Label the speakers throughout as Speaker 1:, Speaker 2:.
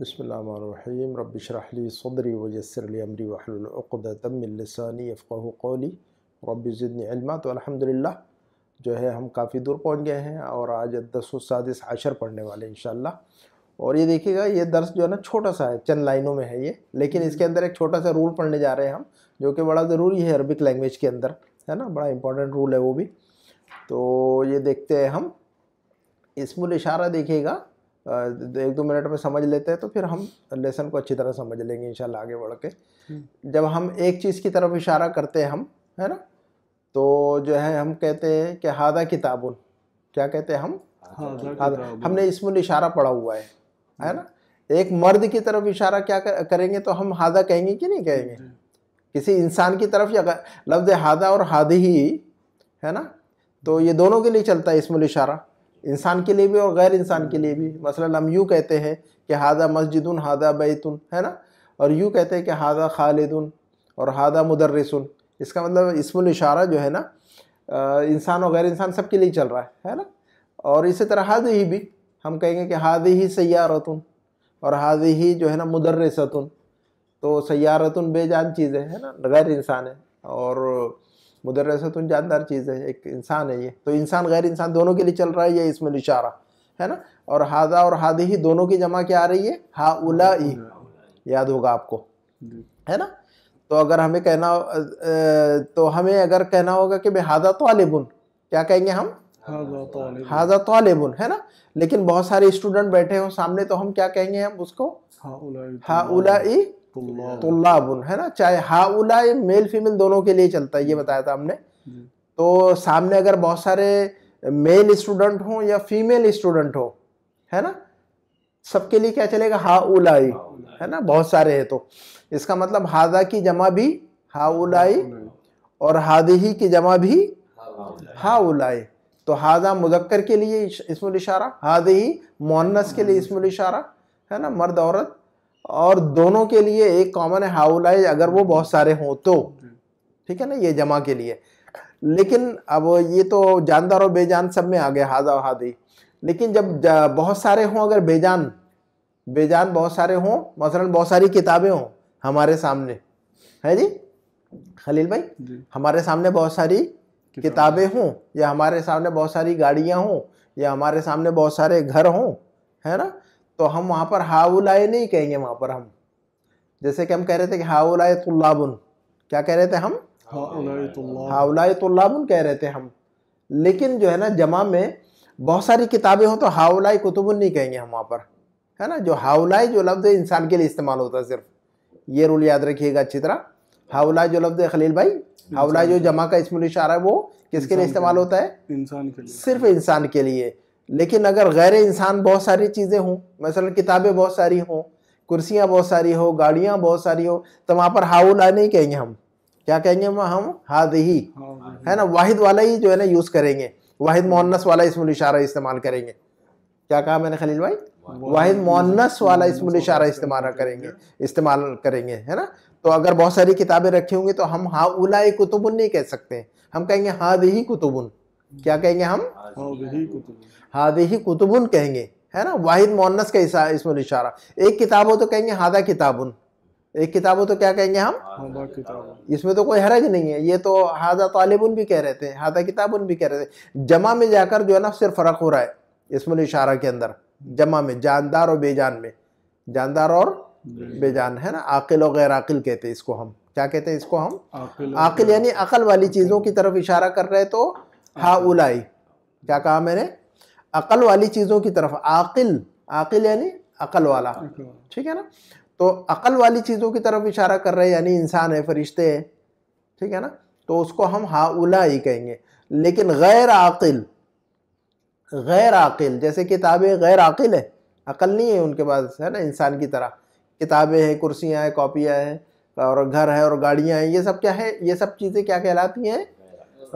Speaker 1: बसमीम रबशरली सदरी वजसरली अमरी वहलतमिलसानी फ़ाह कौली रबीज़िलमा तो अलहमदिल्ला जो है हम काफ़ी दूर पहुंच गए हैं और आज दस अशर आशर पढ़ने वाले इन और ये देखिएगा ये दर्स जो है ना छोटा सा है चंद लाइनों में है ये लेकिन इसके हम्म। अंदर एक छोटा सा रूल पढ़ने जा रहे हैं हम जो कि बड़ा ज़रूरी है अरबिक लैंग्वेज के अंदर है ना बड़ा इंपॉर्टेंट रूल है वो भी तो ये देखते हैं हम इसमुल इशारा देखिएगा एक दो मिनट में समझ लेते हैं तो फिर हम लेसन को अच्छी तरह समझ लेंगे इंशाल्लाह आगे बढ़ के हम्म। जब हम एक चीज़ की तरफ इशारा करते हैं हम है ना तो जो है हम कहते हैं कि हादा किताबुन क्या कहते हैं हम हाँ, हमने इसमें इशारा पढ़ा हुआ है है ना एक मर्द की तरफ इशारा क्या करेंगे तो हम हादा कहेंगे कि नहीं कहेंगे किसी इंसान की तरफ या लफ्ज़ हादा और हादी ही है ना तो ये दोनों के लिए चलता है इसमें इशारा इंसान के लिए भी और गैर इंसान हम्म। के लिए भी मसला हम यूँ कहते हैं कि हादा मस्जिद हादा बैतुन है ना और यूँ कहते हैं कि हादा खालिदुन और हादा मुदर्रसुन इसका मतलब इसमुल इशारा जो है ना इंसान और गैर इंसान सब के लिए चल रहा है है ना और इसी तरह हाद ही भी हम कहेंगे कि हाद ही सयारतुन और हाद ही जो है ना मुदर्रसतुन तो सयारतुन बेजान चीज़ है है ना गैर इंसान है और मुदरसतुन तो जानदार चीज़ है एक इंसान है ये तो इंसान गैर इंसान दोनों के लिए चल रहा है ये इसमें निशारा है ना और हादा और हादी ही दोनों की जमा क्या आ रही है हा उला याद होगा आपको है ना तो अगर हमें कहना तो हमें अगर कहना होगा कि भाई हादा तालिबुन क्या कहेंगे हम हाजा अलेबुन है ना लेकिन बहुत सारे स्टूडेंट बैठे हो सामने तो हम क्या कहेंगे हम उसको हा उला तुल्लाबुन है ना चाहे हाउला मेल फीमेल दोनों के लिए चलता है ये बताया था हमने तो सामने अगर बहुत सारे मेल स्टूडेंट हो या फीमेल स्टूडेंट हो है ना सबके लिए क्या चलेगा हाउलाई है ना बहुत सारे है तो इसका मतलब हादा की जमा भी हाउलाई और हादही की जमा भी हाउलाई तो हादा मुजक्कर के लिए इसमें इशारा हादही मोहनस के लिए इसमुल इशारा है ना मर्द औरत और दोनों के लिए एक कॉमन है हाउलाइज अगर वो बहुत सारे हों तो ठीक है ना ये जमा के लिए लेकिन अब ये तो जानदार और बेजान सब में आ गया हाजा हादी लेकिन जब बहुत सारे हों अगर बेजान बेजान बहुत सारे हों मसलन बहुत सारी किताबें हों हमारे सामने है जी खलील भाई जी। हमारे सामने बहुत सारी किताबें हों या हमारे सामने बहुत सारी गाड़ियां हों या हमारे सामने बहुत सारे घर हों है ना तो हम वहाँ पर हाउलाए नहीं कहेंगे वहाँ पर हम जैसे कि हम कह रहे थे कि हाउलाए तुल्लाबुन क्या कह रहे थे हम हाउलाए तुल्लाबुन कह रहे थे हम लेकिन जो है ना जमा में बहुत सारी किताबें हों तो हाउलाई कुतुबुन नहीं कहेंगे हम वहाँ पर है ना जो हाउलाई जो लफ्ज़ इंसान के लिए इस्तेमाल होता है सिर्फ ये रूल याद रखिएगा अच्छी तरह हाउलाई जो लफ्ज़ है खलील भाई हाउलाई जो जमा का इसमें इशारा है वो किसके लिए इस्तेमाल होता है इंसान के लिए सिर्फ इंसान के लिए लेकिन अगर गैर इंसान बहुत सारी चीज़ें हों मसलन किताबें बहुत सारी हों कुर्सियाँ बहुत सारी हो गाड़ियाँ बहुत सारी हो तो वहाँ पर हाउला नहीं कहेंगे हम क्या कहेंगे हम हम हाद ही हाँ, हाँ। है ना वाहिद वाला ही जो है ना यूज़ करेंगे वाहिद मोहनस वाला इसमें इशारा इस्तेमाल करेंगे क्या कहा मैंने खलील भाई वाहिद मोहनस वाला इसमें इशारा इस्तेमाल करेंगे इस्तेमाल करेंगे है ना तो अगर बहुत सारी किताबें रखी होंगी तो हम हा उला कुतुबुन नहीं कह सकते हम कहेंगे हाद ही कुतुबुन क्या कहेंगे हम हादे ही कुतुबुन कहेंगे है ना वाहिद मोहनस का इसमें इशारा एक किताब हो तो कहेंगे हादा किताबुन एक किताब हो तो क्या कहेंगे हम इसमें तो कोई हरज नहीं है ये तो हादा तालिबुन भी कह रहे थे हादा किताबुन भी कह रहे थे जमा में जाकर जो है ना सिर्फ फ़र्क हो रहा है इसमें इशारा के अंदर जमा में जानदार और बेजान में जानदार और बेजान है ना आकिल और गैर आकिल कहते हैं इसको हम क्या कहते हैं इसको हम आकिल यानी अकल वाली चीज़ों की तरफ इशारा कर रहे तो अच्छा। हा उलाई क्या कहा मैंने अकल वाली चीज़ों की तरफ आकिल आकिल यानी अकल वाला ठीक है ना तो अकल वाली चीज़ों की तरफ इशारा कर रहे हैं यानी इंसान है फरिश्ते हैं ठीक है ना तो उसको हम हाउला ही कहेंगे लेकिन गैर आकिल गैर आकिल जैसे किताबें गैर आकिल है अकल नहीं है उनके पास है ना इंसान की तरह किताबें हैं कुर्सियाँ हैं कॉपियाँ हैं और घर है और गाड़ियाँ हैं ये सब क्या है ये सब चीज़ें क्या कहलाती हैं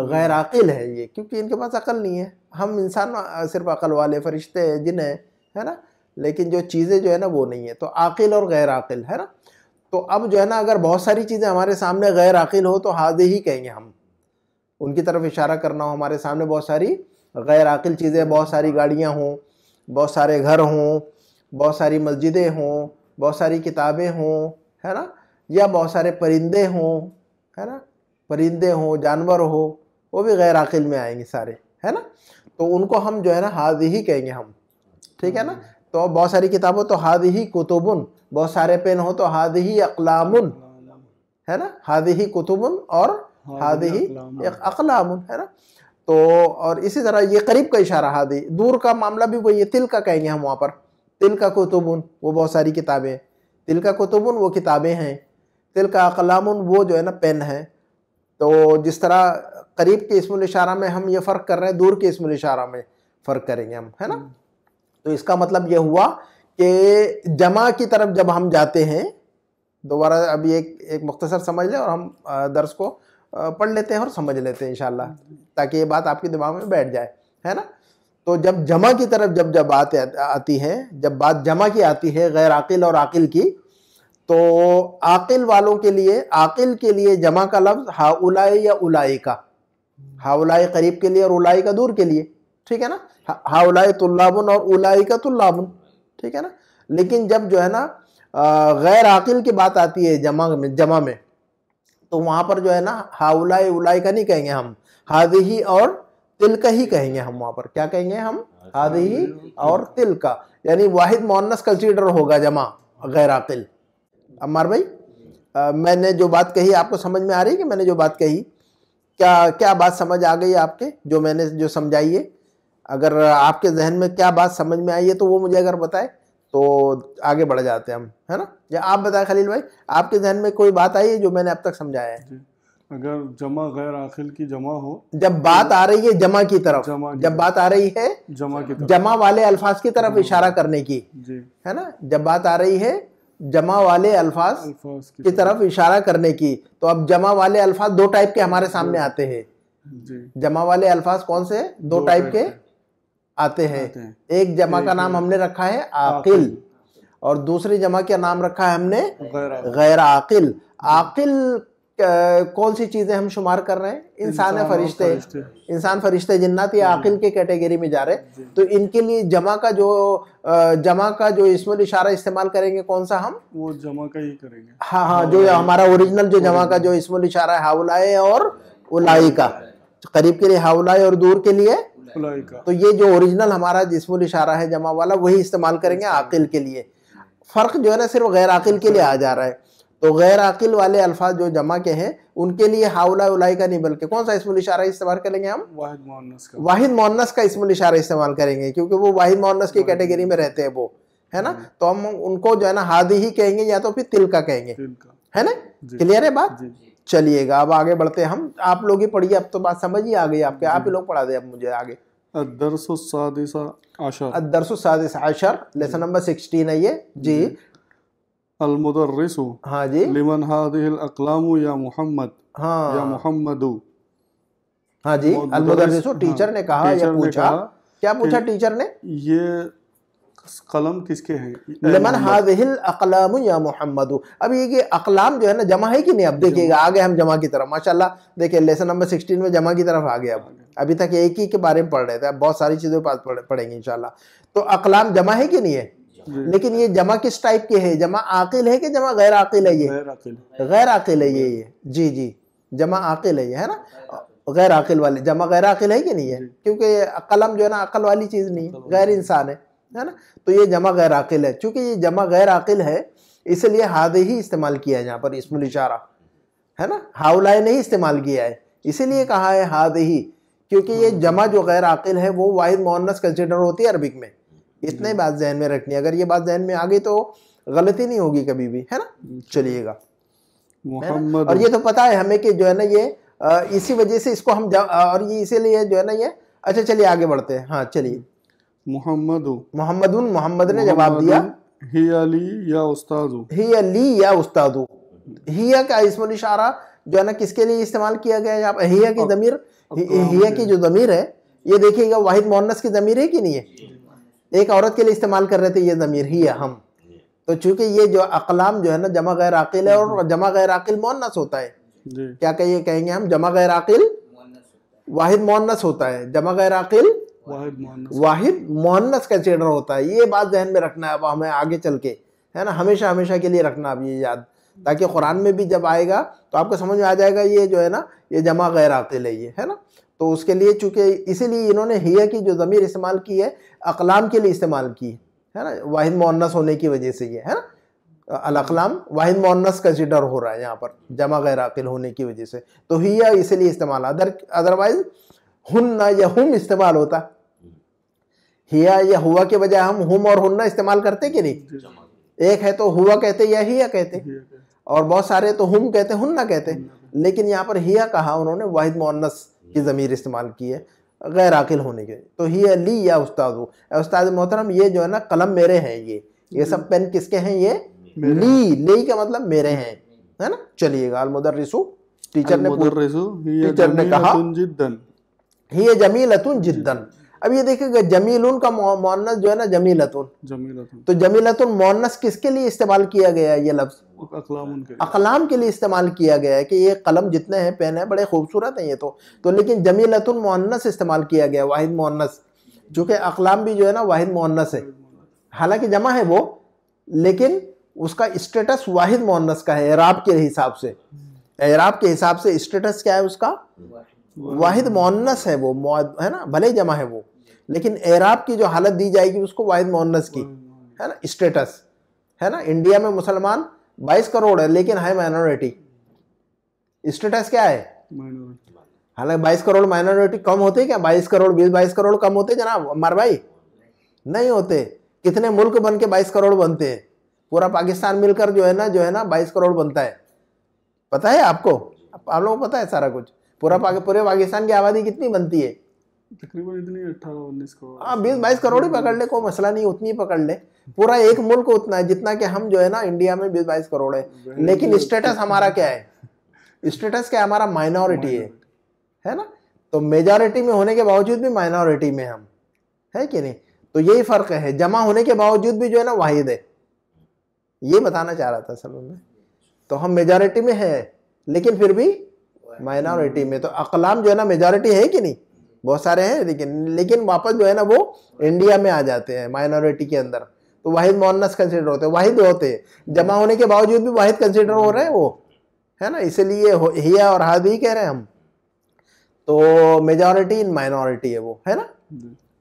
Speaker 2: गैर आकिल है
Speaker 1: ये क्योंकि इनके पास अकल नहीं है हम इंसान सिर्फ अकल वाले फरिश्ते हैं जिन हैं है ना लेकिन जो चीज़ें जो है ना वो नहीं है तो आकिल और गैर आकिल है ना तो अब जो है ना अगर बहुत सारी चीज़ें हमारे सामने गैर आकिल हो तो हाजे ही कहेंगे हम उनकी तरफ इशारा करना हो हमारे सामने बहुत सारी गैर आकिल चीज़ें बहुत सारी गाड़ियाँ हों बहुत सारे घर हों बहुत सारी मस्जिदें हों बहुत सारी किताबें हों है ना या बहुत सारे परिंदे हों है ना परिंदे हों जानवर हो वो भी गैर आकिल में आएंगे सारे है ना तो उनको हम जो है ना हाज ही कहेंगे हम ठीक है ना तो बहुत सारी किताबों तो हाज ही कुतुबन बहुत सारे पेन हो तो हाज ही अकलामुन है ना हाज ही कुतुबन और हाज ही अकलामुन है ना तो और इसी तरह ये करीब का इशारा हादी दूर का मामला भी वही है तिल का कहेंगे हम वहाँ पर तिल का कुतुबन वो बहुत सारी किताबें तिल का कुतुबन वो किताबें हैं तिल का अकलाम वो जो है ना पेन है तो जिस तरह करीब के इसमुल इशारा में हम ये फ़र्क कर रहे हैं दूर के इसमुल इशारा में फ़र्क करेंगे हम है ना हम्म। तो इसका मतलब ये हुआ कि जमा की तरफ जब हम जाते हैं दोबारा अभी एक एक मुख्तसर समझ लें और हम दर्स को पढ़ लेते हैं और समझ लेते हैं इन ताकि ये बात आपके दिमाग में बैठ जाए है ना तो जब जमा की तरफ जब जब बात आती है जब बात जमा की आती है गैर आकिल और आकिल की तो आकिल वालों के लिए आकिल के लिए जमा का लफ्ज़ हाउलाए या उलाई का हाउलाए करीब के लिए और उलाई का दूर के लिए ठीक है ना हाउलाए तुल्लाबुन और उलाई का तुल्लाबुन ठीक है ना लेकिन जब जो है ना गैर आकिल की बात आती है जमा में जमा में तो वहाँ पर जो है ना हाउलाई उलाई का नहीं कहेंगे हम हादही और तिल का ही कहेंगे हम वहाँ पर क्या कहेंगे हम हादही और तिल का यानी वाहिद मोनस कंसिडर होगा जमा गैर आकिल अम्मार भाई आ, मैंने जो बात कही आपको समझ में आ रही है कि मैंने जो बात कही क्या क्या बात समझ आ गई आपके जो मैंने जो समझाई है अगर आपके जहन में क्या बात समझ में आई है तो वो मुझे अगर बताए तो आगे बढ़ जाते हैं हम है ना या आप बताएं खलील भाई आपके जहन में कोई बात आई है जो मैंने अब तक समझाया है अगर जमा गैर आखिल की जमा हो जब बात आ रही है जमा की तरफ जमा जब बात आ रही है जमा की तरफ जमा वाले अल्फाज की तरफ इशारा करने की जी है ना जब बात आ रही है जमा वाले अल्फाज की, की तरफ इशारा करने की तो अब जमा वाले अल्फाज दो टाइप के हमारे सामने आते हैं जमा वाले अल्फाज कौन से दो, दो टाइप के आते हैं एक जमा का नाम हमने रखा है आकिल और दूसरी जमा का नाम रखा है हमने गैर आकिल आकिल कौन सी चीज़ें हम शुमार कर रहे हैं इंसान है फरिश्ते इंसान फरिश्ते जिन्नात या आकिल के कैटेगरी में जा रहे हैं तो इनके लिए जमा का जो जमा का जो इसमें इशारा इस्तेमाल करेंगे कौन सा हम वो जमा का ही करेंगे हाँ हाँ जो हाँ। हमारा ओरिजिनल जो जमा का जो इसमें इशारा है हाउलाए और उलाई का करीब के लिए हाउलाए और दूर के लिए तो ये जो ओरिजिनल हमारा जिसमुल इशारा है जमा वाला वही इस्तेमाल करेंगे आकिल के लिए फ़र्क जो है ना सिर्फ गैर आकिल के लिए आ जा रहा है तो गैर आकिल वाले अल्फाज जो जमा के हैं उनके लिए हाउला उलाई का नहीं बल्कि कौन सा इसमुल इशारा इस्तेमाल करेंगे हम वाहिद मोहनस का वाहिद मोहनस का इसमुल इशारा इस्तेमाल करेंगे क्योंकि वो वाहिद मोहनस की कैटेगरी में रहते हैं वो है ना हम्म। तो हम उनको जो है ना हादी ही कहेंगे या तो फिर तिल का कहेंगे है ना क्लियर है बात चलिएगा अब आगे बढ़ते हैं हम आप लोग ही पढ़िए अब तो बात समझ ही आ गई आपके आप ही लोग पढ़ा दे अब मुझे आगे अदरसा अदरसा आशर लेसन नंबर सिक्सटीन है ये जी अलमुदर्रिस हाँ जी लिमन हादिल अकलाम या मोहम्मद हाँ या मोहम्मदू हाँ जी अलमुदर्रिस टीचर हाँ। ने कहा या पूछा क्या पूछा टीचर ने ये कलम किसके हैं लमन हादिल अकलाम या मोहम्मद अब ये कि अकलाम जो है ना जमा है कि नहीं अब देखिएगा आगे हम जमा की तरफ माशाल्लाह देखिए लेसन नंबर 16 में जमा की तरफ आ गए अब अभी तक एक ही के बारे में पढ़ रहे थे अब बहुत सारी चीज़ों के पढ़ेंगे इंशाल्लाह तो अकलाम जमा है कि नहीं है लेकिन ये जमा किस टाइप के है जमा आकिल है कि जमा गैर आकिल है ये गैर आकिल है ये ये जी जी जमा आकिल है ये है ना गैर आकिल वाले जमा गैर आकिल है कि नहीं है क्योंकि कलम जो है ना अकल वाली चीज़ नहीं है गैर इंसान है है ना तो ये जमा गैर आकिल है चूंकि ये जमा गैर आकिल है इसलिए हाद ही इस्तेमाल किया है यहाँ पर इसमें इशारा है ना हाउलाए नहीं इस्तेमाल किया है इसीलिए कहा है हाद ही क्योंकि ये हाँ। जमा जो गैर आकिल है वो वाहिद मोहनस कंसिडर होती है अरबिक में इतना ही हम्म। बात जहन में रखनी है अगर ये बात जहन में आ गई तो गलती नहीं होगी कभी भी है ना चलिएगा और ये तो पता है हमें कि जो है ना ये इसी वजह से इसको हम और ये इसीलिए जो है ना ये अच्छा चलिए आगे बढ़ते हैं हाँ चलिए मोहम्मद मोहम्मद मोहम्मद ने जवाब दिया ही अली या उस्ताद ही अली या उस्ताद हिया का इसमें इशारा जो है ना किसके लिए इस्तेमाल किया गया है हिया की जमीर हिया की जो जमीर है ये देखिएगा वाहिद मोहनस की जमीर है कि नहीं है एक औरत के लिए इस्तेमाल कर रहे थे ये ज़मीर ही है हम तो चूंकि ये जो अकलाम जो है ना जमा गैर आकिल है और जमा गैर आकिल मोनस होता है क्या कहिए कहेंगे हम जमा गैर आकिल वाहिद मोनस होता है जमा गैर आकिल वाहिद मोहन्नस कंसिडर होता है ये बात जहन में रखना है अब हमें आगे चल के है ना हमेशा हमेशा के लिए रखना अब ये याद ताकि कुरान में भी जब आएगा तो आपको समझ में आ जाएगा ये जो है ना ये जमा गैर आकिल है ये है ना तो उसके लिए चूँकि इसीलिए इन्होंने हिया की जो ज़मीर इस्तेमाल की है अकलाम के लिए इस्तेमाल की है ना वाहिद मोनस होने की वजह से ये है ना अलकलाम वाहिद मोनस कंसिडर हो रहा है यहाँ पर जमा गैर आकिल होने की वजह से तो हिया इसीलिए इस्तेमाल अदर अदरवाइज हुन्ना या हम इस्तेमाल होता हिया या हुआ के बजाय हम हम और हुन्ना इस्तेमाल करते कि नहीं एक है तो हुआ कहते या हिया कहते और बहुत सारे तो हम कहते हुन्ना कहते लेकिन यहाँ पर हिया कहा उन्होंने वाहिद मोहनस की ज़मीर इस्तेमाल की है गैर आकिल होने के तो ही अली या उस्ताद हो उस्ताद मोहतरम ये जो है ना कलम मेरे हैं ये ये सब पेन किसके हैं ये ली ली का मतलब मेरे हैं है ना चलिएगा अलमुदर रिसु टीचर ने टीचर ने कहा ही जमीलतुन जिद्दन अब ये देखिएगा जमीलून का मोनस जो है ना जमीलतुन जमीलतुन तो जमीलतुन मोनस किसके लिए इस्तेमाल किया गया है ये लफ्ज अकलाम के लिए इस्तेमाल किया गया है कि ये कलम जितने हैं पेन है बड़े खूबसूरत हैं ये तो तो लेकिन जमीलतुन मोनस इस्तेमाल किया गया वाहिद मोनस जो कि अकलाम भी जो है ना वाहिद मोनस है हालांकि जमा है वो लेकिन उसका स्टेटस वाहिद मोनस का है एराब के हिसाब से एराब के हिसाब से स्टेटस क्या है उसका वाहिद मोनस है वो है ना भले जमा है वो लेकिन एराब की जो हालत दी जाएगी उसको वाहिद मोहनस की है ना स्टेटस है ना इंडिया में मुसलमान 22 करोड़ है लेकिन है माइनॉरिटी स्टेटस क्या है हालांकि बाईस करोड़ माइनॉरिटी कम होते क्या बाईस करोड़ बीस बाईस करोड़ कम होते जनाब अमर भाई नहीं होते कितने मुल्क बन के बाईस करोड़ बनते हैं पूरा पाकिस्तान मिलकर जो है ना जो है ना बाईस करोड़ बनता है पता है आपको आप लोगों को पता है सारा कुछ पूरा पूरे पाकिस्तान की आबादी कितनी बनती है तकरीबन इतनी अट्ठारह उन्नीस करोड़ हाँ बीस बाईस करोड़ ही पकड़ ले कोई मसला नहीं उतनी पकड़ ले पूरा एक मुल्क उतना है जितना कि हम जो है ना इंडिया में बीस बाईस करोड़ है तो। लेकिन स्टेटस हमारा क्या है स्टेटस क्या हमारा माइनॉरिटी है है ना तो मेजॉरिटी में होने के बावजूद भी माइनॉरिटी में हम है कि नहीं तो यही फ़र्क है जमा होने के बावजूद भी जो है ना वाहिद है ये बताना चाह रहा था सर में तो हम मेजॉरिटी में है लेकिन फिर भी माइनॉरिटी में तो अकलाम जो है ना मेजॉरिटी है कि नहीं बहुत सारे हैं लेकिन लेकिन वापस जो है ना वो इंडिया में आ जाते हैं माइनॉरिटी के अंदर तो वाहिद मोनस कंसिडर होते हैं वाहिद होते जमा होने के बावजूद भी वाहिद कंसिडर हो रहे हैं वो है ना इसीलिए हिया और हाद ही कह रहे हैं हम तो मेजॉरिटी इन माइनॉरिटी है वो है ना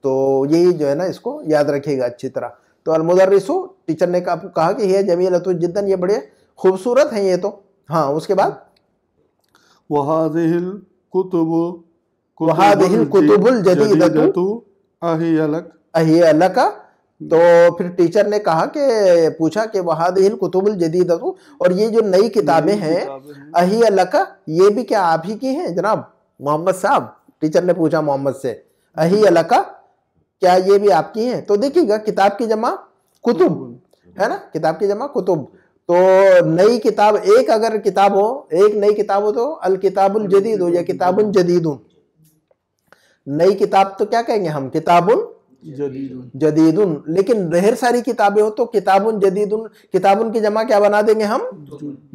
Speaker 1: तो यही जो है ना इसको याद रखिएगा अच्छी तरह तो अलमुदर्रिसो टीचर ने कहा कि हिया जमील तो जिदन ये बड़े खूबसूरत हैं ये तो हाँ उसके बाद वहादिल कुतुब कुतुबुल जदीदतु हम्म। तो फिर टीचर ने कहा कि पूछा कि वहादिल कुतुबुल जदीद और ये जो नई किताबें हैं अहियलक ये भी क्या आप ही की हैं जनाब मोहम्मद साहब टीचर ने पूछा मोहम्मद से अहियलक क्या ये भी आपकी हैं तो देखिएगा किताब की जमा कुतुब है ना किताब की जमा कुतुब तो नई किताब एक अगर किताब हो एक नई किताब हो तो अल किताबुल जदीद हो या किताबुल जदीदून नई किताब तो क्या कहेंगे हम किताबुन जदीदुन उन लेकिन ढेर सारी किताबें हो तो किताबुन जदीदुन किताबुन की जमा क्या बना देंगे हम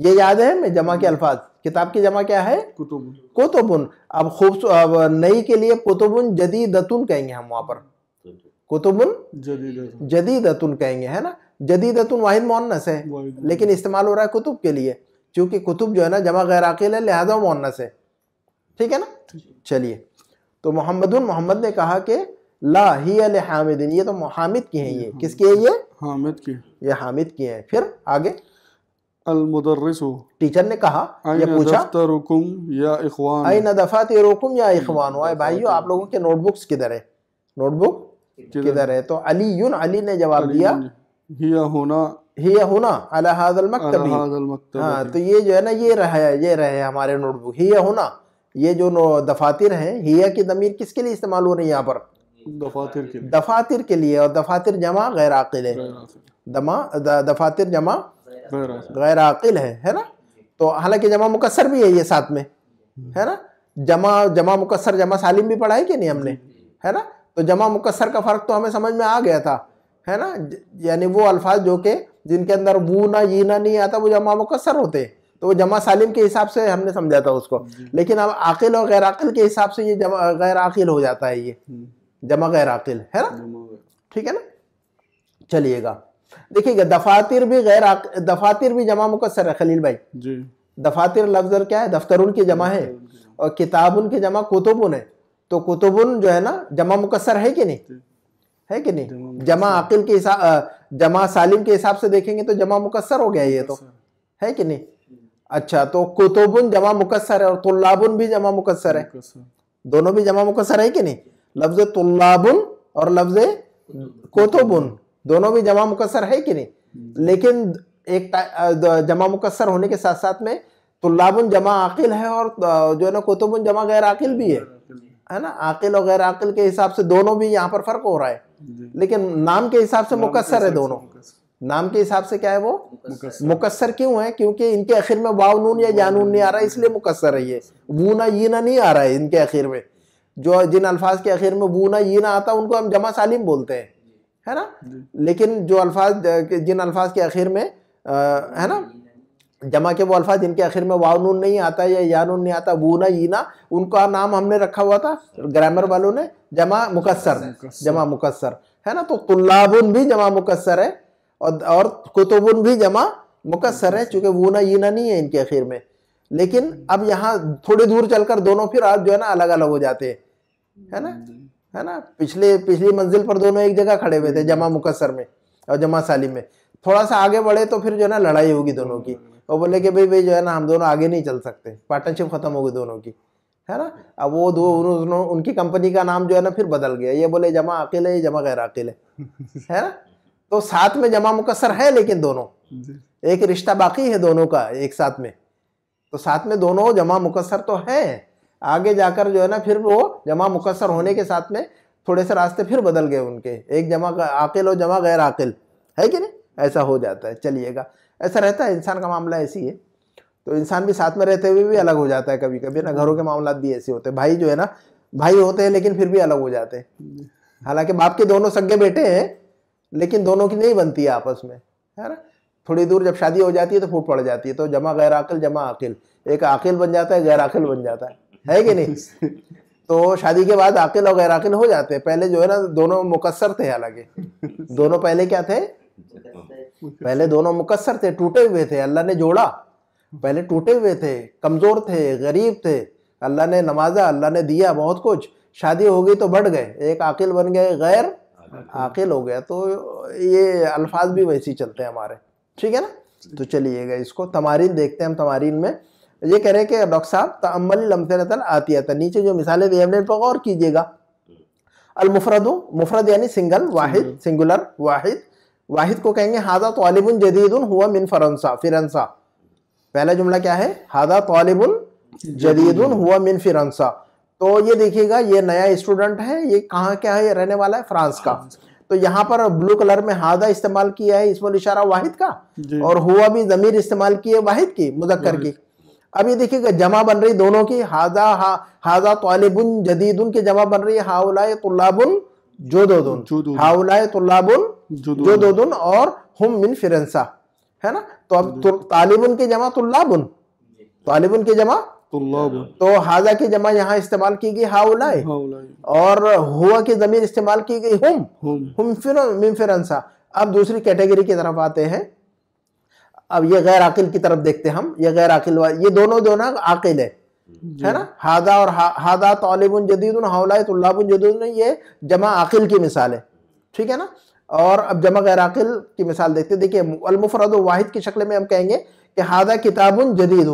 Speaker 1: ये याद है मैं जमा के अल्फाज किताब की जमा क्या है कुतुबुन अब खूब अब नई के लिए कुतुबुन जदीदतुन कहेंगे हम वहां पर कुतुबुन जदीदतुन कहेंगे है ना जदीदतुन वाहिद मोनस है लेकिन इस्तेमाल हो रहा है कुतुब के लिए चूंकि कुतुब जो है ना जमा गैर आकिल है लिहाजा मोनस है ठीक है ना चलिए तो मोहम्मद मोहम्मद ने कहा कि ला ही अल हामिदिन ये तो हामिद की हैं ये किसके है ये हामिद की ये हामिद की हैं फिर आगे अल अलमुदर्रिसु टीचर ने कहा ये पूछा दफ्तरुकुम या इखवान आइन दफातिरुकुम या इखवान ओए भाइयों आप लोगों के नोटबुक्स किधर है नोटबुक किधर है तो अली युन अली ने जवाब दिया हिया होना हिया होना अला हादल मक्तबी हां हाँ, तो ये जो है ना ये रहा है ये रहे हमारे नोटबुक हिया होना ये जो दफातिर हैं हिया की दमीर किसके लिए इस्तेमाल हो रही है यहाँ पर दफातिर के लिए दफातिर के लिए और दफातिर जमा गैर आकिल है दमा दफातिर जमा गैर आकिल है है ना तो हालांकि जमा मुकसर भी है ये साथ में है ना जमा जमा मुकसर जमा सालिम भी पढ़ाई है कि नहीं हमने है ना तो जमा मुकसर का फ़र्क तो हमें समझ में आ गया था है ना यानी वो अल्फाज जो के जिनके अंदर वो ना ये ना नहीं आता वो जमा मुकसर होते हैं तो वो जमा सालिम के हिसाब से हमने समझा था उसको लेकिन अब आकिल और गैर आकिल के हिसाब से ये जमा गैर आकिल हो जाता है ये हम्म। जमा गैर आकिल है ना ठीक है ना चलिएगा देखिएगा दफातिर भी गैर दफातिर भी जमा मुकसर है खलील भाई जी दफातिर लफ्ज क्या है दफ्तर उनकी जमा है और किताब उनकी जमा कुतुबुन है तो कुतुबुन जो है ना जमा मुकसर है कि नहीं है कि नहीं जमा आकिल के हिसाब जमा सालिम के हिसाब से देखेंगे तो जमा मुकसर हो गया ये तो है कि नहीं अच्छा तो कुतुबुन जमा मुकसर है और तुल्लाबुन भी जमा मुकसर है दोनों भी जमा मुकसर है कि नहीं लफ्ज तुल्लाबुन और लफ्ज कुतुबुन दोनों भी जमा मुकसर है कि नहीं लेकिन एक जमा मुकसर होने के साथ साथ में तुल्लाबुन जमा आकिल है और जो है ना कुतुबुन जमा गैर आकिल भी है है ना आकिल और गैर आकिल के हिसाब से दोनों भी यहाँ पर फर्क हो रहा है लेकिन नाम के हिसाब से मुकसर है दोनों नाम के हिसाब से क्या है वो मुकसर क्यों है क्योंकि इनके आखिर में वाव नून या जानून नहीं आ रहा है इसलिए मुकसर है ये वूना ना नहीं आ रहा है इनके आखिर में जो जिन अल्फाज के आखिर में वूना ना आता उनको हम जमा सालिम बोलते हैं है ना लेकिन जो अल्फाज जिन अल्फाज के आखिर में आ, है ना जमा के वो अल्फाज जिनके आखिर में वाव नून नहीं आता या या नून नहीं आता वूना ना उनका नाम हमने रखा हुआ था ग्रामर वालों ने जमा मुकसर जमा मुकसर है ना तो तुल्लाबुन भी जमा मुकसर है और और कुतुबुन भी जमा मुकसर है चूंकि वो ना ये ना नहीं है इनके अखीर में लेकिन अब यहाँ थोड़ी दूर चलकर दोनों फिर आप जो है ना अलग अलग हो जाते हैं है ना है ना पिछले पिछली मंजिल पर दोनों एक जगह खड़े हुए थे जमा मुकसर में और जमा सालिम में थोड़ा सा आगे बढ़े तो फिर जो है ना लड़ाई होगी दोनों की और बोले कि भाई भाई जो है ना हम दोनों आगे नहीं चल सकते पार्टनरशिप खत्म होगी दोनों की है ना अब वो दो उनकी कंपनी का नाम जो है ना फिर बदल गया ये बोले जमा अकेले ये जमा गैर अकेले है ना तो साथ में जमा मुकसर है लेकिन दोनों एक रिश्ता बाकी है दोनों का एक साथ में तो साथ में दोनों जमा मुकसर तो है आगे जाकर जो है ना फिर वो जमा मुकसर होने के साथ में थोड़े से रास्ते फिर बदल गए उनके एक जमा आकिल और जमा गैर आकिल है कि नहीं ऐसा हो जाता है चलिएगा ऐसा रहता है इंसान का मामला ऐसी है तो इंसान भी साथ में रहते हुए भी अलग हो जाता है कभी कभी ना घरों के मामला भी ऐसे होते हैं भाई जो है ना भाई होते हैं लेकिन फिर भी अलग हो जाते हैं हालांकि बाप के दोनों सगे बेटे हैं लेकिन दोनों की नहीं बनती है आपस में है ना थोड़ी दूर जब शादी हो जाती है तो फूट पड़ जाती है तो जमा गैर आकिल जमा आकिल एक आकिल बन जाता है गैर आकिल बन जाता है है कि नहीं तो शादी के बाद आकिल और गैर आकिल हो जाते हैं पहले जो है ना दोनों मुकसर थे हालांकि दोनों पहले क्या थे पहले दोनों मुकसर थे टूटे हुए थे अल्लाह ने जोड़ा पहले टूटे हुए थे कमज़ोर थे गरीब थे अल्लाह ने नमाजा अल्लाह ने दिया बहुत कुछ शादी हो गई तो बढ़ गए एक आकिल बन गए गैर आकिल हो गया तो ये अल्फाज भी वैसे ही चलते हैं हमारे ठीक है ना तो चलिएगा इसको तमारीन देखते हैं हम तमारीन में ये कह रहे हैं कि डॉक्टर साहब तमल आती आता नीचे जो मिसालें दी हमने गौर कीजिएगा अलमुफरद मुफरद यानी सिंगल वाहिद सिंगुलर वाहिद वाहिद को कहेंगे हादा तालिबन जदीदन हुआ मिन फरसा फिर पहला जुमला क्या है हादा तालिबन जदीदन हुआ मिन फिरनसा तो ये देखिएगा ये नया स्टूडेंट है ये कहाँ क्या है ये रहने वाला है फ्रांस का तो यहाँ पर ब्लू कलर में हादा इस्तेमाल किया है इसमें इशारा वाहिद का और हुआ भी जमीर इस्तेमाल किया है वाहिद की मुजक्कर की अब ये देखिएगा जमा बन रही दोनों की हाजा हा हाजा तालिबुन जदीदुन की जमा बन रही है हाउलाए दो दुन हाउलाए तुल्लाबुन जो दो दुन और हम मिन फिरंसा है ना तो अब तालिबुन की जमा तुल्लाबुन तालिबुन की जमा तो हाजा की जमा यहाँ इस्तेमाल की गई हाउलाई और हुआ की जमीन इस्तेमाल की गई हुम हुम फिर अब दूसरी कैटेगरी की तरफ आते हैं अब ये गैर आकिल की तरफ देखते हैं हम ये गैर आकिल ये दोनों दोनों आकिल है है ना हादा और हादा तालिबुन जदीद हौला तुल्लाबुन जदीद ये जमा आकिल की मिसाल है ठीक है ना और अब जमा गैर आकिल की मिसाल देखते देखिए मुफरद वाहिद की शक्ल में हम कहेंगे कि हादा किताबुन जदीद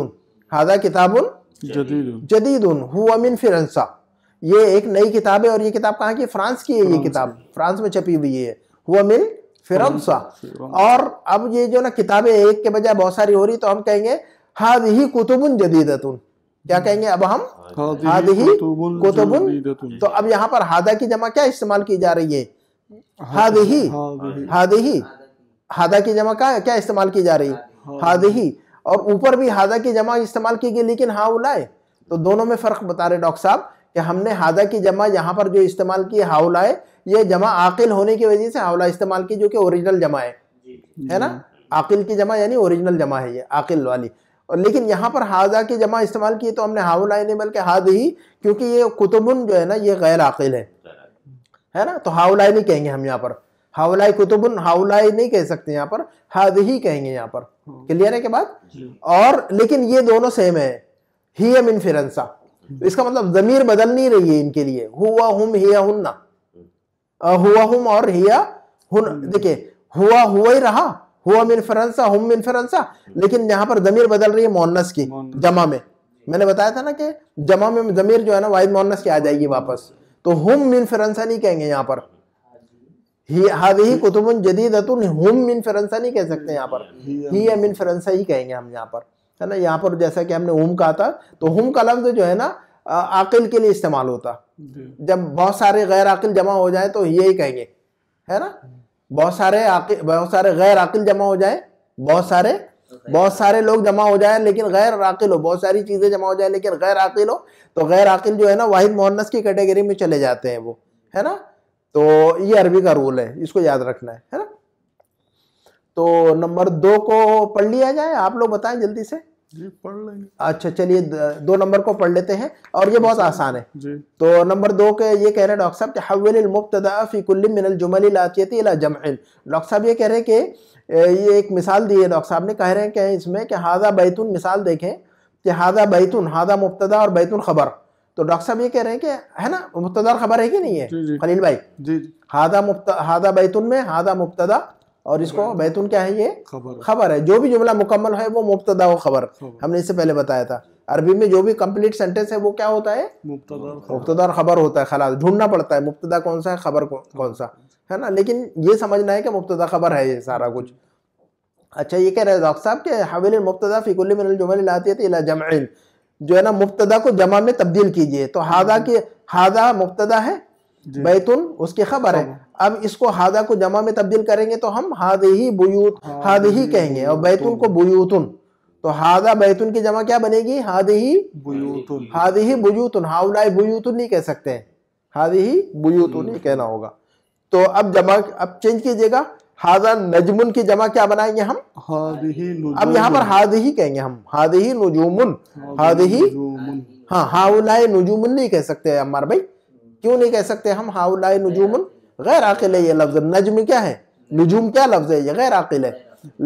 Speaker 1: हादा किताबुन जदीद हुआ मिन फिरंसा ये एक नई किताब है और ये किताब कहाँ की फ्रांस की है ये किताब फ्रांस में छपी हुई है हुआ मिन फिरंसा और अब ये जो ना किताबें एक के बजाय बहुत सारी हो रही तो हम कहेंगे हाद ही कुतुबुन जदीदतुन क्या हम्म। कहेंगे अब हम हाद ही कुतुबुन तो अब यहाँ पर हादा की जमा क्या इस्तेमाल की जा रही है हाद ही हाद ही हादा की जमा क्या क्या इस्तेमाल की जा रही है हाद ही और ऊपर भी हादा की जमा इस्तेमाल की गई लेकिन हाँ, लाए तो दोनों में फ़र्क बता रहे डॉक्टर साहब कि हमने हादा की जमा यहाँ पर जो इस्तेमाल की हाउलाए ये जमा आकिल होने की वजह से हावला इस्तेमाल की जो कि ओरिजिनल जमा है है ना आकिल की जमा यानी ओरिजिनल जमा है ये आकिल वाली और लेकिन यहाँ पर हाजा की जमा इस्तेमाल की तो हमने हाँ, लाए नहीं बल्कि हाद ही क्योंकि ये कुतुबन जो है ना ये गैर आकिल है है ना तो हाँ, लाए नहीं कहेंगे हम यहाँ पर हाउलाई कुतुबुन हाउलाई नहीं कह सकते यहाँ पर हद ही कहेंगे यहाँ पर हाँ। क्लियर है के बाद और लेकिन ये दोनों सेम है ही एम इनफिरंसा इसका मतलब जमीर बदल नहीं रही है इनके लिए हुआ हुम हिया हुन्ना हुआ हुम और हिया हुन देखिए हुआ हुआ ही रहा हुआ मिनफरंसा हम मिनफरंसा लेकिन यहाँ पर जमीर बदल रही है मोहनस की जमा में मैंने बताया था ना कि जमा में जमीर जो है ना वाहिद मोहनस की आ जाएगी वापस तो हम मिनफरंसा नहीं कहेंगे यहाँ पर ही कुतुबन जदीद हम मिन फरंसा नहीं कह सकते यहाँ पर ही या मिन फरंसा ही कहेंगे हम यहाँ पर है ना यहाँ पर जैसा कि हमने हम कहा था तो हम का लफ्ज जो है ना आकिल के लिए इस्तेमाल होता जब बहुत सारे गैर आकिल जमा हो जाए तो यही कहेंगे है ना बहुत सारे आकिल बहुत सारे गैर आकिल जमा हो जाए बहुत सारे बहुत सारे लोग जमा हो जाए लेकिन गैर आकिल हो बहुत सारी चीज़ें जमा हो जाए लेकिन गैर आकिल हो तो गैर आकिल जो है ना वाहिद मोहनस की कैटेगरी में चले जाते हैं वो है ना तो ये अरबी का रूल है इसको याद रखना है है ना तो नंबर दो को पढ़ लिया जाए आप लोग बताएं जल्दी से जी पढ़ लेंगे अच्छा चलिए दो नंबर को पढ़ लेते हैं और ये बहुत आसान है जी तो नंबर दो के ये कह रहे हैं डॉक्टर साहब कि हवल मुफ्तदा फ़िकुल्ल मिनल जुमल डॉक्टर साहब ये कह रहे हैं कि ये एक मिसाल दी है डॉक्टर साहब ने कह रहे हैं कि इसमें कि हादा बैतून मिसाल देखें कि हादा बैतून हादा मुफ्तदा और बैतून खबर तो डॉक्टर साहब ये कह रहे हैं कि है ना मुफ्तार खबर है कि नहीं है खलील भाई जी हादा मुफ्त हादा बैतुन में हादा मुफ्तदा और इसको बैतून क्या है ये खबर खबर है जो भी जुमला मुकम्मल है वो मुफ्तदा वो खबर हमने इससे पहले बताया था अरबी में जो भी कंप्लीट सेंटेंस है वो क्या होता है मुफ्तदा खबर होता है खलास ढूंढना पड़ता है मुफ्तदा कौन सा है खबर कौन सा है ना लेकिन ये समझना है कि मुफ्तदा खबर है ये सारा कुछ अच्छा ये कह रहे हैं डॉक्टर साहब के हविल मुफ्तदा फिकुल्ली मिनल जुमल लाती है जमाइल जो है ना मुफ्तदा को जमा में तब्दील कीजिए तो हादा के हादा मुफ्तदा है बैतुन उसकी खबर है अब इसको हादा को जमा में तब्दील करेंगे तो हम हाद ही बुयूत हाद ही कहेंगे और बैतुन को बुयूतुन तो हादा बैतुन की जमा क्या बनेगी हाद ही बुयूतुन हाद ही बुयूतुन हाउलाई बुयूतुन नहीं कह सकते हाद ही बुयूतुन ही कहना होगा तो अब जमा अब चेंज कीजिएगा हाजा नजमुन की जमा क्या बनाएंगे हम अब यहाँ पर हाद ही कहेंगे हम हाद ही नजूमुन हाद ही हाँ हाउलाए नजूमन नहीं कह सकते अम्मार भाई क्यों नहीं कह सकते हम हाउलाए नजूमन गैर आकिल है ये लफ्ज नजम क्या है नजूम क्या लफ्ज है ये गैर आकिल है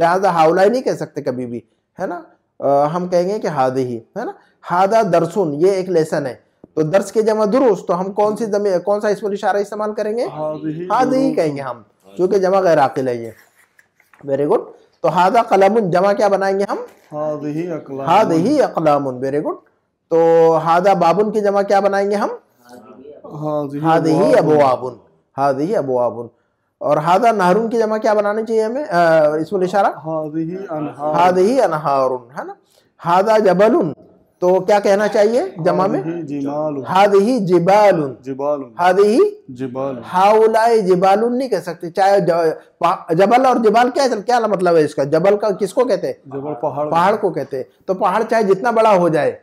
Speaker 1: लिहाजा हाउलाए नहीं कह सकते कभी भी है ना आ, हम कहेंगे कि हाद ही है ना हादा दरसुन ये एक लेसन है तो दर्स के जमा दुरुस्त तो हम कौन सी जमी कौन सा इस पर इशारा इस्तेमाल करेंगे हाद ही कहेंगे हम क्योंकि जमा गैर आकिल है ये वेरी गुड तो हादा कलाम जमा क्या बनाएंगे हम हाद ही अकलाम वेरी गुड तो हादा बाबुन की जमा क्या बनाएंगे हम हाद ही अबोआबुन हाद ही अबोआबुन और हादा नहरुन की जमा क्या बनानी चाहिए हमें इसमें इशारा हाद ही अनहारुन है ना हादा जबलुन तो क्या कहना हाँ। चाहिए जमा में हाद ही जिबाल हाद ही जिबाल हाउलाए जिबाल नहीं कह सकते चाहे जबल और जिबाल क्या है क्या मतलब है इसका जबल का किसको कहते हैं जबल पहाड़ पहाड़ को कहते हैं तो पहाड़ चाहे जितना बड़ा हो जाए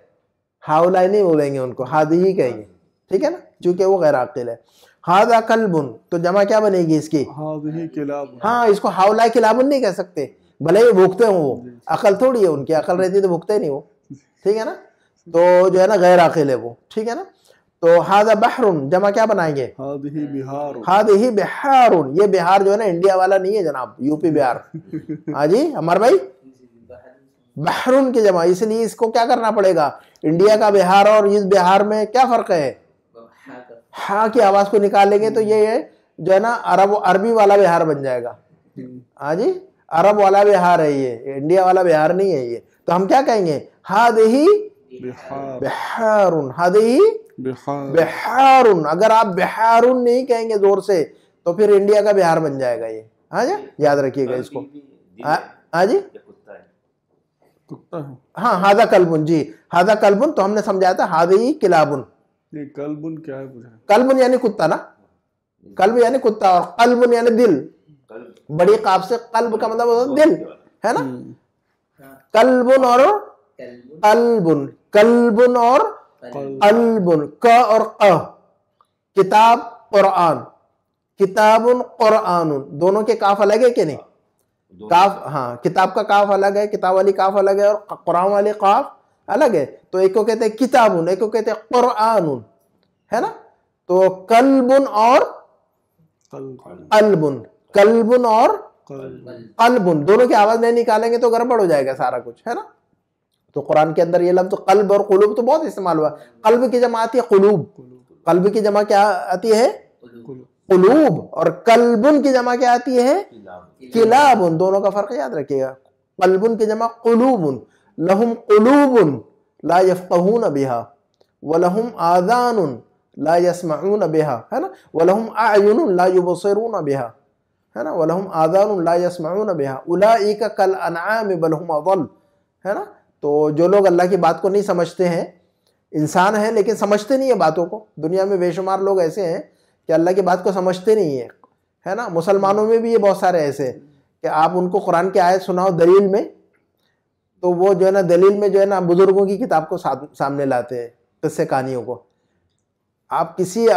Speaker 1: हाउलाई नहीं बोलेंगे उनको हाद ही कहेंगे ठीक है ना चूंकि वो गैर आकिल है अकल बुन तो जमा क्या बनेगी इसकी हाँ इसको हाउलाई किलाबुन नहीं कह सकते भले ही भूखते हो वो अकल थोड़ी है उनकी अकल रहती तो भूखते नहीं वो ठीक है ना तो जो है ना गैर आखिल है वो ठीक है ना तो हाजा बहरुन जमा क्या बनाएंगे हाद ही बिहार ये बिहार जो है ना इंडिया वाला नहीं है जनाब यूपी बिहार हाँ जी अमर भाई बहरुन की जमा इसलिए इसको क्या करना पड़ेगा इंडिया का बिहार और इस बिहार में क्या फर्क है हा की आवाज को निकालेंगे तो ये है जो है ना अरब अरबी वाला बिहार बन जाएगा हम्म। हाँ जी अरब वाला बिहार है ये इंडिया वाला बिहार नहीं है ये तो हम क्या कहेंगे हादही बिहारुन हादही बिहारुन अगर आप बिहारुन नहीं कहेंगे जोर से तो फिर इंडिया का बिहार बन जाएगा ये हाँ जी याद रखिएगा इसको हाँ-, हाँ जी हाँ हादा कलबुन जी हादा कलबुन तो हमने समझाया था हादही किलाबुन कलबुन क्या है कलबुन यानी कुत्ता ना कल्ब यानी कुत्ता और कल्बुन यानी दिल बड़ी काब से कल्ब का मतलब दिल है ना हम्म। कलबुन और अलबुन कलबुन और अलबुन क और अ किताब कुरान किताबुन आनुन दोनों के काफ अलग है कि नहीं काफ हाँ किताब का काफ अलग है किताब वाली काफ अलग है और कुरान वाली काफ अलग है तो एक को कहते हैं किताबुन एक को कहते हैं कुरान है ना तो कलबुन और अलबुन कलबुन और कल्बुन दोनों की आवाज नहीं निकालेंगे तो गड़बड़ हो जाएगा सारा कुछ है ना तो कुरान के अंदर ये लफ्ज तो कल्ब और कुलूब तो बहुत इस्तेमाल हुआ कल्ब की जमा आती है कुलूब कल्ब की जमा क्या आती है कुलूब और कल्बुन की जमा क्या आती है किलाबुन दोनों का फर्क याद रखिएगा कल्बुन की जमा कुलूबुन लहुम कुलूबुन ला यफकहून बिहा वलहुम आदान ला यसमाउन बिहा है ना वलहुम आयुन ला युबसिरून बिहा है ना वलहम आज़ान बेहा उलाई का कल अनाम बलहम अवल है ना तो जो लोग अल्लाह की बात को नहीं समझते हैं इंसान है लेकिन समझते नहीं है बातों को दुनिया में बेशुमार लोग ऐसे हैं कि अल्लाह की बात को समझते नहीं है है ना मुसलमानों में भी ये बहुत सारे ऐसे हैं कि आप उनको कुरान की आयत सुनाओ दलील में तो वो जो है ना दलील में जो है ना बुज़ुर्गों की किताब को सामने लाते हैं किस्से कहानियों को आप किसी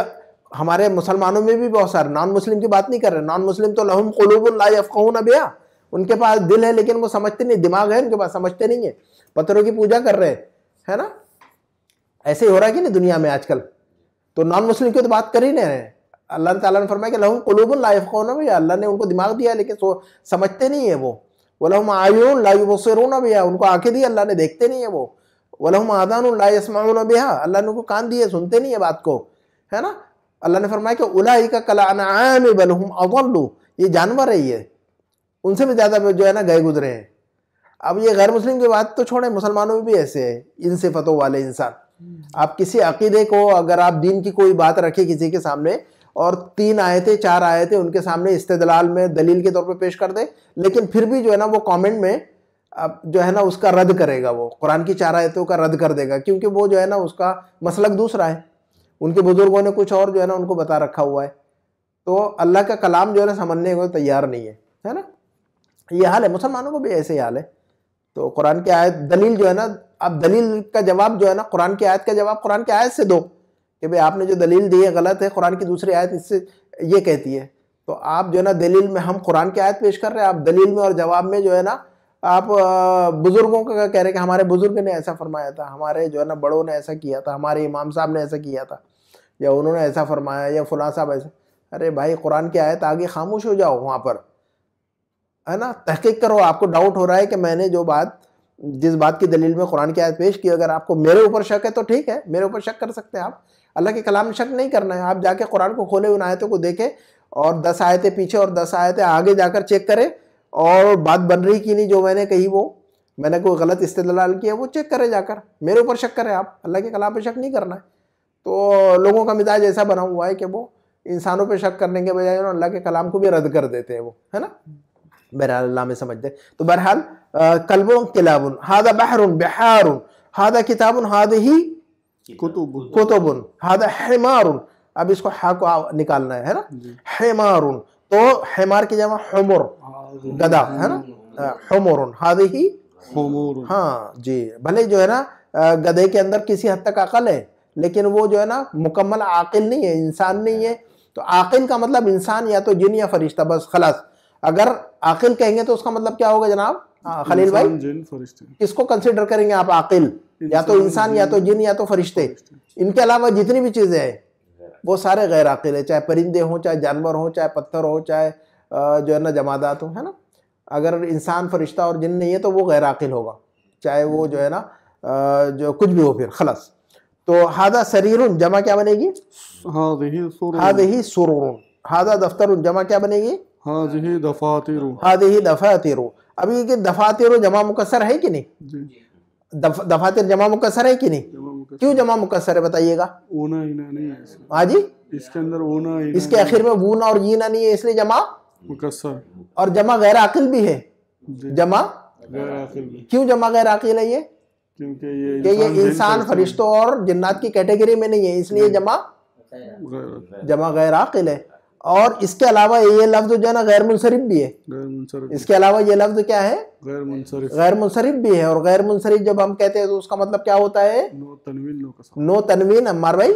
Speaker 1: हमारे मुसलमानों में भी बहुत सारे नॉन मुस्लिम की बात नहीं कर रहे नॉन मुस्लिम तो लहम कलूबुल्लाफ़ून अबिया उनके पास दिल है लेकिन वो समझते नहीं दिमाग है उनके पास समझते नहीं है पत्थरों की पूजा कर रहे हैं है ना ऐसे ही हो रहा है कि नहीं दुनिया में आजकल तो नॉन मुस्लिम की तो बात कर ही नहीं रहे अल्लाह ताला ने फरमाया कि लहम कलूबुल लाइफ़ून भैया अल्लाह ने उनको दिमाग दिया लेकिन समझते नहीं है वो वलहम आयुन लाइबसरून भैया उनको आंखें दी अल्लाह ने देखते नहीं है वो वलहम आदान लाइसमाउन भैया अल्लाह ने उनको कान दिए सुनते नहीं है बात को है ना अल्लाह ने फरमाया कि उलाई का कला अनाम बलहम अवल्लू ये जानवर है ये उनसे भी ज़्यादा जो है ना गए गुजरे हैं अब ये गैर मुस्लिम की बात तो छोड़ें मुसलमानों में भी ऐसे है इन सिफतों वाले इंसान हम्म। आप किसी अकीदे को अगर आप दीन की कोई बात रखें किसी के सामने और तीन आए थे चार आए थे उनके सामने इस्तेदलाल में दलील के तौर पर पेश कर दे लेकिन फिर भी जो है ना वो कमेंट में अब जो है ना उसका रद्द करेगा वो कुरान की चार आयतों का रद्द कर देगा क्योंकि वो जो है ना उसका मसलक दूसरा है उनके बुज़ुर्गों ने कुछ और जो है ना उनको बता रखा हुआ है तो अल्लाह का कलाम जो है ना समझने को तैयार नहीं है है ना ये हाल है मुसलमानों को भी ऐसे ही हाल है तो कुरान की आयत दलील जो है ना अब दलील का जवाब जो है ना कुरान की आयत का जवाब कुरान की आयत से दो कि भाई आपने जो दलील दी है गलत है कुरान की दूसरी आयत इससे ये कहती है तो आप जो है ना दलील में हम कुरान की आयत पेश कर रहे हैं आप दलील में और जवाब में जो है ना आप बुजुर्गों का कह रहे कि हमारे बुजुर्ग ने ऐसा फरमाया था हमारे जो है ना बड़ों ने ऐसा किया था हमारे इमाम साहब ने ऐसा किया था या उन्होंने ऐसा फरमाया या फलां साहब ऐसा अरे भाई कुरान की आयत आगे खामोश हो जाओ वहाँ पर है ना तहकीक करो आपको डाउट हो रहा है कि मैंने जो बात जिस बात की दलील में कुरान की आयत पेश की अगर आपको मेरे ऊपर शक है तो ठीक है मेरे ऊपर शक कर सकते हैं आप अल्लाह के कलाम शक नहीं करना है आप जाके कुरान को खोले उन आयतों को देखें और दस आयतें पीछे और दस आयतें आगे जाकर चेक करें और बात बन रही कि नहीं जो मैंने कही वो मैंने कोई गलत इस्तेदलाल किया वो चेक करें जाकर मेरे ऊपर शक करें आप अल्लाह के कलाम पे शक नहीं करना है तो लोगों का मिजाज ऐसा बना हुआ है कि वो इंसानों पे शक करने के बजाय अल्लाह के कलाम को भी रद्द कर देते हैं वो है ना बहरहाल अल्लाह में समझ दे तो बहरहाल कलबों किलाबुन हादा बहरुन बहारुन हादा किताबुन हाद ही कुतुबुन हादा हेमारुन अब इसको हा को निकालना है, है ना हेमारुन तो हेमार की जमा हमर गदा है ना हमर हाद ही हाँ जी भले जो है ना गधे के अंदर किसी हद तक अकल है लेकिन वो जो है ना मुकम्मल आकिल नहीं है इंसान नहीं है तो आकिल का मतलब इंसान या तो जिन या फरिश्ता बस खलास अगर आकिल कहेंगे तो उसका मतलब क्या होगा जनाब खलील भाई किसको कंसिडर करेंगे आप आकिल या तो इंसान या तो जिन या तो फरिश्ते इनके अलावा जितनी भी चीजें हैं वो सारे गैर आकिल है चाहे परिंदे हों चाहे जानवर हों चाहे पत्थर हो चाहे जो है ना जमादात हो है ना अगर इंसान फरिश्ता और जिन नहीं है तो वो गैर आकिल होगा चाहे वो जो है ना जो कुछ भी हो फिर खलस तो हादा शरीर जमा क्या बनेगी ही सुरून हादा दफ्तर जमा क्या बनेगी हादही दफातिर ही दफातिर अभी दफातिर जमा मुकसर है कि नहीं दफ, दफातर जमा मुकसर है कि नहीं क्यों जमा मुकसर है बताइएगा ओना ईना नहीं है हाँ जी इसके अंदर ओना इसके आखिर में वूना और यीना नहीं है इसलिए जमा मुकसर और जमा गैर आकिल भी है जमा गैर क्यों जमा गैर आकिल है ये क्योंकि ये ये इंसान फरिश्तों और जन्नात की कैटेगरी में नहीं है इसलिए जमा जमा गैर आकिल है और इसके अलावा ये लफ्ज जो है ना गैर मुनसरफ भी है इसके अलावा ये लफ्ज क्या है गैर मुनसरफ गैर मुनसरफ भी है और गैर मुनसरफ जब हम कहते हैं तो उसका मतलब क्या होता है नो तनवीन नो तनवीन भाई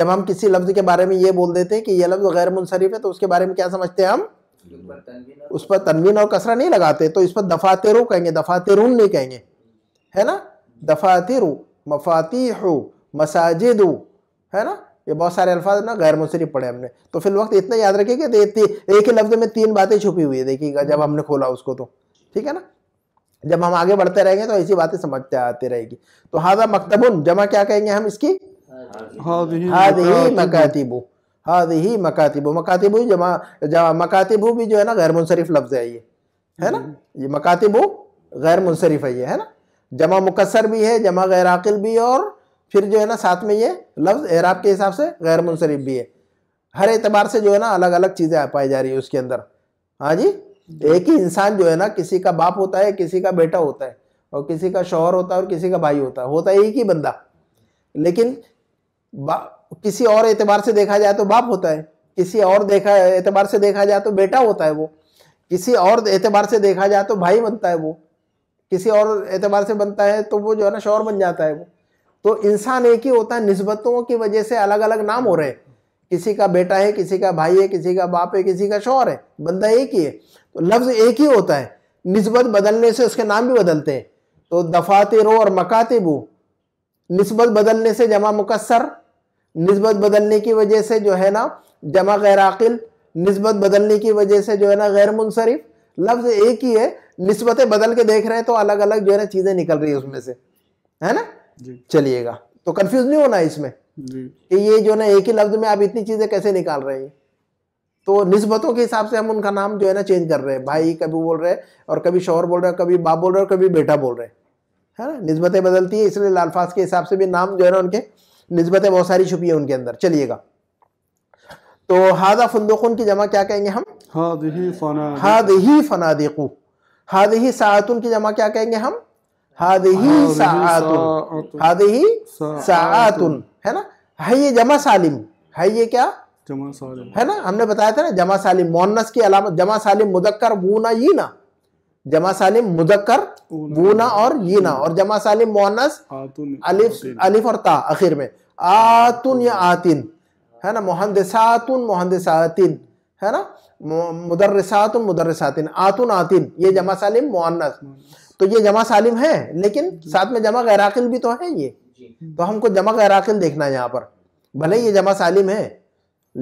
Speaker 1: जब हम किसी लफ्ज के बारे में ये बोल देते हैं कि ये लफ्ज गैर मुनसरफ है तो उसके बारे में क्या समझते हैं हम उस पर तनवीन और कसरा नहीं लगाते तो इस पर दफातेरू कहेंगे दफातेरून नहीं कहेंगे है ना दफातिरु मफातिहु मसाजिद है ना ये बहुत सारे अल्फाज ना गैर मुसरी पढ़े हमने तो फिर वक्त इतना याद रखिए कि एक ही लफ्ज में तीन बातें छुपी हुई है देखिएगा जब हमने खोला उसको तो ठीक है ना जब हम आगे बढ़ते रहेंगे तो ऐसी बातें समझते आती रहेगी तो हाजा मकतबुन जमा क्या कहेंगे हम इसकी हादही हाद ही मकातिबू मकातिबू जमा जमा मकातिबू भी जो है ना गैर मुनसरफ लफ्ज है ये है ना ये मकातिबू गैर मुनसरफ है ये है ना जमा मुकसर भी है जमा गैर आकिल भी और फिर जो है ना साथ में ये लफ्ज़ एराब के हिसाब से गैर मुनसरफ भी है हर एतबार से जो है ना अलग अलग चीज़ें पाई जा रही है उसके अंदर हाँ जी एक ही इंसान जो है ना किसी का बाप होता है किसी का बेटा होता है और किसी का शोहर होता है और किसी का भाई होता है होता है एक ही बंदा लेकिन किसी और एतबार से देखा जाए तो बाप होता है किसी और देखा एतबार से देखा जाए तो बेटा होता है वो किसी और एतबार से देखा जाए तो भाई बनता है वो किसी और एतबार से बनता है तो वो जो है ना शोहर बन जाता है वो तो इंसान एक ही होता है नस्बतों की वजह से अलग अलग नाम हो रहे हैं किसी का बेटा है किसी का भाई है किसी का बाप है किसी का शोर है बंदा एक ही है तो लफ्ज़ एक ही होता है नस्बत बदलने से उसके नाम भी बदलते हैं तो रो और मकातिबू नस्बत बदलने से जमा मुकसर नस्बत बदलने की वजह से जो है ना जमा गैर आकिल नस्बत बदलने की वजह से जो है ना गैर मुनसरफ लफ्ज़ एक ही है नस्बतें बदल के देख रहे हैं तो अलग अलग जो है ना चीज़ें निकल रही है उसमें से है ना चलिएगा तो कंफ्यूज नहीं होना इसमें कि ये जो ना एक ही लफ्ज में आप इतनी चीजें कैसे निकाल रहे हैं तो नस्बतों के हिसाब से हम उनका नाम जो है ना चेंज कर रहे हैं भाई कभी बोल रहे हैं और कभी शोहर बोल रहे हैं कभी बाप बोल रहे हैं कभी बेटा बोल रहे हैं है ना नस्बतें बदलती है इसलिए लालफाज के हिसाब से भी नाम जो है ना उनके नस्बतें बहुत सारी छुपी है उनके अंदर चलिएगा तो हादा फंदोखन की जमा क्या कहेंगे हम हाद ही फनादीकू हाद ही सातुन की जमा क्या कहेंगे हम हादही सातुन हादही सातुन है ना है ये जमा सालिम है ये क्या जमा सालिम है ना हमने बताया था ना जमा सालिम मोन्नस की अलामत जमा सालिम मुदक्कर बूना ये ना जमा सालिम मुदक्कर बूना और ये ना और जमा सालिम मोहनस अलिफ अलिफ और ता आखिर में आतुन या आतिन है ना मोहनदसातुन मोहनदसातिन है ना मुदर्रसातुन मुदर्रसातिन आतुन आतिन ये जमा सालिम मोहनस तो ये जमा सालिम है लेकिन साथ में जमा गैराकिल भी तो है ये तो हमको जमा गैराकिल देखना है यहाँ पर भले ये जमा सालिम है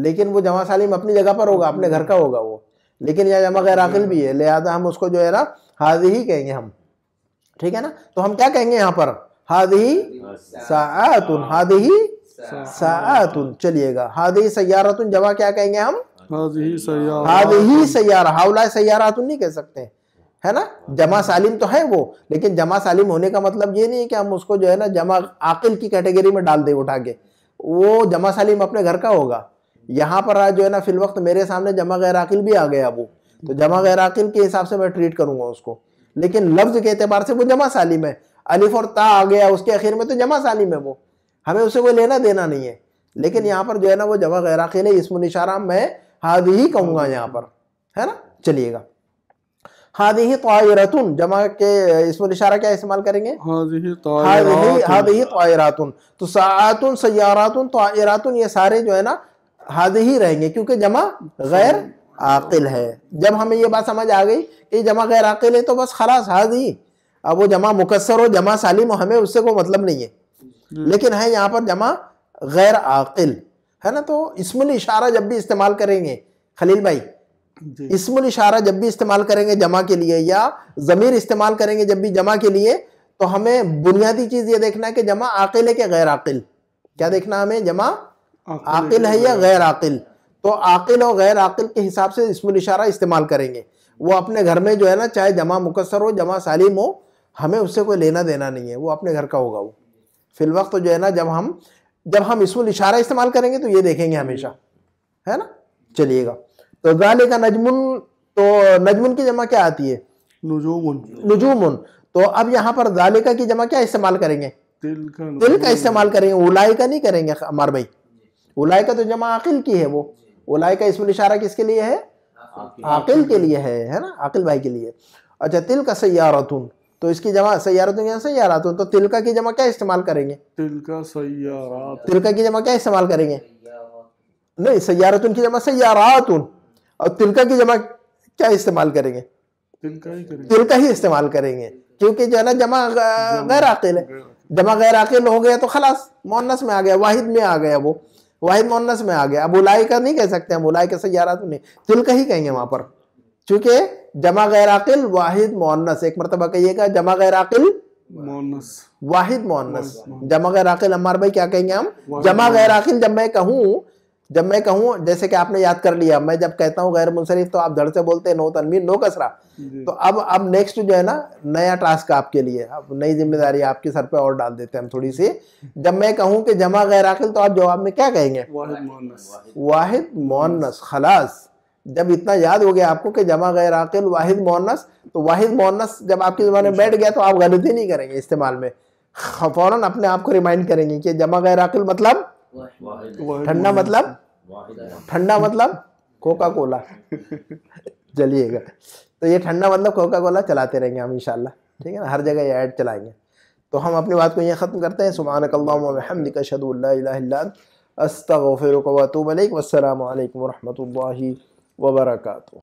Speaker 1: लेकिन वो जमा सालिम अपनी जगह पर होगा अपने घर का होगा वो लेकिन यह जमा गैराकिल भी है लिहाजा हम उसको जो है ना हाज ही कहेंगे हम ठीक है ना तो हम क्या कहेंगे यहाँ पर ही सातुन ही सातुन चलिएगा ही सयारतुन जमा क्या कहेंगे हम ही सयारा हाउला सयारातुन नहीं कह सकते है ना जमा सालिम तो है वो लेकिन जमा सालिम होने का मतलब ये नहीं है कि हम उसको जो है ना जमा आकिल की कैटेगरी में डाल दें उठा के वो जमा सालिम अपने घर का होगा यहाँ पर आज जो है ना फिल वक्त मेरे सामने जमा गैर आकिल भी आ गया वो तो जमा गैर आकिल के हिसाब से मैं ट्रीट करूंगा उसको लेकिन लफ्ज के अतबार से वो जमा सालिम है अलिफ और ता आ गया उसके आखिर में तो जमा सालिम है वो हमें उसे कोई लेना देना नहीं है लेकिन यहाँ पर जो है ना वो जमा गैर आकिल है इसमें इशारा मैं हाद ही कहूँगा यहाँ पर है ना चलिएगा ही तोयरतुन जमा के इसमें इशारा क्या इस्तेमाल करेंगे तो सातुन सयारातुन तोयरातुन ये सारे जो है ना ही रहेंगे क्योंकि जमा गैर आकिल है जब हमें ये बात समझ आ गई कि जमा गैर आकिल है तो बस खलास हादी अब वो जमा मुकसर हो जमा सालिम हो हमें उससे कोई मतलब नहीं है हम्म। लेकिन है यहाँ पर जमा गैर आकिल है ना तो इसमें इशारा जब भी इस्तेमाल करेंगे खलील भाई इसमुल इशारा जब भी इस्तेमाल करेंगे जमा के लिए या जमीर इस्तेमाल करेंगे जब भी जमा के लिए तो हमें बुनियादी चीज ये देखना है कि जमा आकिल है कि गैर आकिल क्या देखना हमें जमा आकिल है या गैर आकिल तो आकिल और गैर आकिल के हिसाब से इसमुल इशारा इस्तेमाल करेंगे वो अपने घर में जो है ना चाहे जमा मुकसर हो जमा सालिम हो हमें उससे कोई लेना देना नहीं है वो अपने घर का होगा वो फिल वक्त तो जो है ना जब हम जब हम इसमुल इशारा इस्तेमाल करेंगे तो ये देखेंगे हमेशा है ना चलिएगा तो गाले का नजमुन तो नजमुन की जमा क्या आती है नुजूमुन नुजूमुन तो अब यहाँ पर जालिका की जमा क्या इस्तेमाल करेंगे तिल का इस्तेमाल करेंगे उलाई का नहीं करेंगे अमार भाई उलाई का तो जमा आकिल की है वो उलाई का इसमें इशारा किसके लिए है आकिल के लिए है है ना आकिल भाई के लिए अच्छा तिल का सैयारतुन तो इसकी जमा सैयारतुन या सैयारतुन तो तिलका की जमा क्या इस्तेमाल करेंगे तिलका सयारात तिलका की जमा क्या इस्तेमाल करेंगे नहीं सैयारतुन की जमा सयारातुन और तिलका की जमा क्या इस्तेमाल करेंगे तिलका ही इस्तेमाल करेंगे क्योंकि जो है ना जमा गैर आकिल है जमा गैर आकिल हो गया तो खलास मोनस में आ गया वाहिद में आ गया वो वाहिद मोनस में आ गया अब उलाई का नहीं कह सकते हम उलाई का सयारा तो नहीं तिलका ही कहेंगे वहां पर चूंकि जमा गैर आकिल वाहिद मोनस एक मरतबा कहिएगा जमा गैर आकिल मोनस वाहिद मोनस जमा गैर आकिल अमार भाई क्या कहेंगे हम जमा गैर आकिल जब मैं कहूँ जब मैं कहूँ जैसे कि आपने याद कर लिया मैं जब कहता हूँ गैर मुनसरफ तो आप धड़ से बोलते हैं नो तनमीन नो कसरा तो अब अब नेक्स्ट जो है ना नया टास्क आपके लिए अब नई जिम्मेदारी आपके सर पे और डाल देते हैं हम थोड़ी सी जब मैं कहूँ कि जमा गैर आखिल तो आप जवाब में क्या कहेंगे वाहिद मोनस खलास जब इतना याद हो गया आपको कि जमा गैर आकिल वाहिद मोनस तो वाहिद मोनस जब आपकी जमाने में बैठ गया तो आप गलती नहीं करेंगे इस्तेमाल में फ़ौरन अपने आप को रिमाइंड करेंगे कि जमा गैर आकिल मतलब ठंडा मतलब ठंडा मतलब कोका कोला चलिएगा तो ये ठंडा मतलब कोका कोला चलाते रहेंगे हम इनशाला ठीक है ना हर जगह ये ऐड चलाएंगे तो हम अपनी बात को ये ख़त्म करते हैं सुबह शदुल्ला अस्तफ़िर वतूबल वालकम वरहमल